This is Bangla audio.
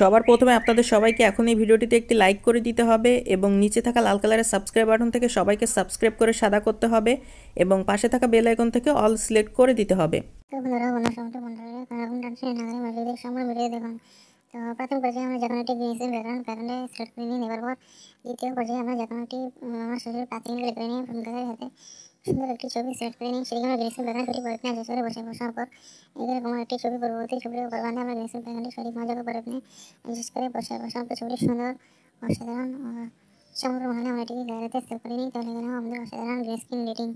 সবার প্রথমে আপনাদের সবাইকে এখন এই ভিডিওটিতে একটি লাইক করে দিতে হবে এবং নিচে থাকা লাল কালারের সাবস্ক্রাইব বাটন থেকে সবাইকে সাবস্ক্রাইব করে সাদা করতে হবে এবং পাশে থাকা বেল আইকন থেকে অল সিলেক্ট করে দিতে হবে তো সামনে প্রথম পর্যায়ে আমরা যখন একটি ব্যাকগ্রাউন্ড করে নিয়ে নেবার পর দ্বিতীয় পর্যায়ে আমরা যখন একটি আমার শরীরের নিয়ে ফোন করে একটি ছবি সেট করে নিই সেখানে গ্রেসিং প্যাটার্ন তৈরি করে নিয়ে আসলে বসে বসে পর এরকম একটি ছবি পরবর্তী ছবির উপর বানিয়ে আমরা গ্রেসিং প্যাটার্নটি সঠিক মজাকে করে নিয়ে অ্যাডজাস্ট করে বসে বসে আমরা ছবিটি সুন্দর অসাধারণ সমগ্র মহলে আমরা এটিকে গ্যালারিতে সেভ করে নিই তাহলে এখানে আমাদের অসাধারণ গ্রেসিং রেটিং